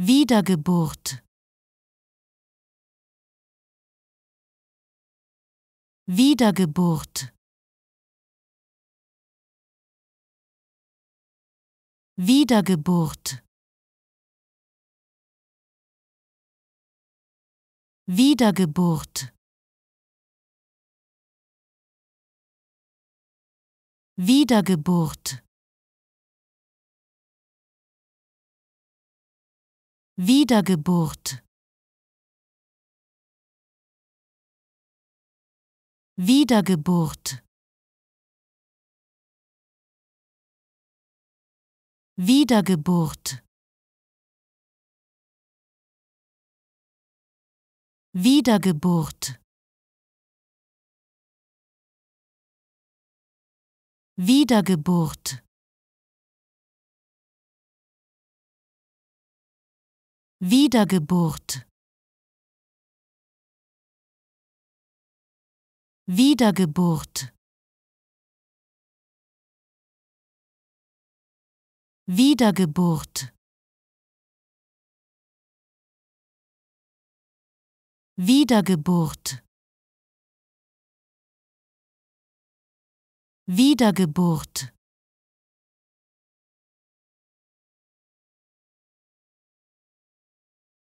Wiedergeburt. Wiedergeburt. Wiedergeburt. Wiedergeburt. Wiedergeburt. Wiedergeburt. Wiedergeburt. Wiedergeburt. Wiedergeburt. Wiedergeburt. Wiedergeburt Wiedergeburt Wiedergeburt Wiedergeburt Wiedergeburt